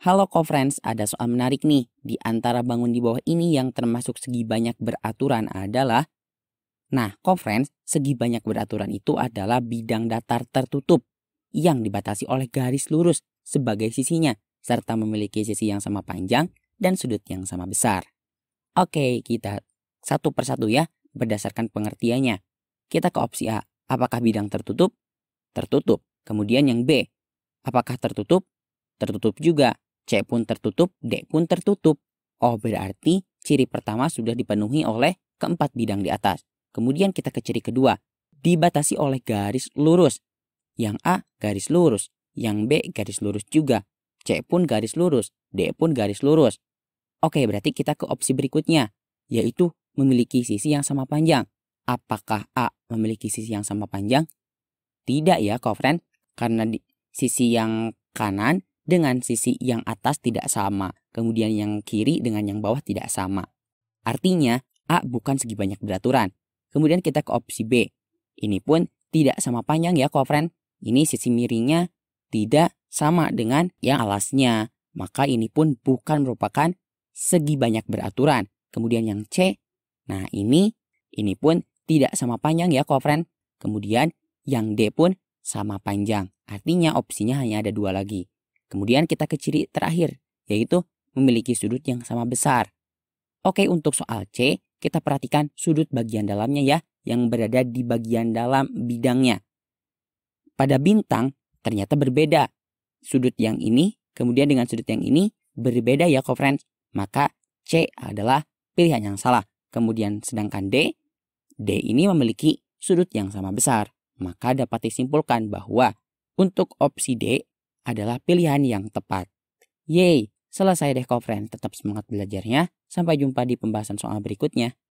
Halo co-friends, ada soal menarik nih. Di antara bangun di bawah ini yang termasuk segi banyak beraturan adalah Nah, co-friends, segi banyak beraturan itu adalah bidang datar tertutup yang dibatasi oleh garis lurus sebagai sisinya serta memiliki sisi yang sama panjang dan sudut yang sama besar. Oke, kita satu persatu ya berdasarkan pengertiannya. Kita ke opsi A, apakah bidang tertutup? Tertutup. Kemudian yang B, apakah tertutup? Tertutup juga. C pun tertutup, D pun tertutup. Oh berarti ciri pertama sudah dipenuhi oleh keempat bidang di atas. Kemudian kita ke ciri kedua, dibatasi oleh garis lurus. Yang A garis lurus, yang B garis lurus juga, C pun garis lurus, D pun garis lurus. Oke, berarti kita ke opsi berikutnya, yaitu memiliki sisi yang sama panjang. Apakah A memiliki sisi yang sama panjang? Tidak ya, kofren, karena di sisi yang kanan dengan sisi yang atas tidak sama, kemudian yang kiri dengan yang bawah tidak sama. Artinya, A bukan segi banyak beraturan. Kemudian kita ke opsi B. Ini pun tidak sama panjang ya, kofren. Ini sisi miringnya tidak sama dengan yang alasnya. Maka ini pun bukan merupakan segi banyak beraturan. Kemudian yang C. Nah, ini ini pun tidak sama panjang ya, kofren. Kemudian yang D pun sama panjang. Artinya opsinya hanya ada dua lagi. Kemudian kita ke ciri terakhir, yaitu memiliki sudut yang sama besar. Oke, untuk soal C, kita perhatikan sudut bagian dalamnya ya, yang berada di bagian dalam bidangnya. Pada bintang, ternyata berbeda. Sudut yang ini, kemudian dengan sudut yang ini, berbeda ya, co friends. Maka C adalah pilihan yang salah. Kemudian sedangkan D, D ini memiliki sudut yang sama besar. Maka dapat disimpulkan bahwa untuk opsi D adalah pilihan yang tepat. Yeay, selesai deh kofren, tetap semangat belajarnya. Sampai jumpa di pembahasan soal berikutnya.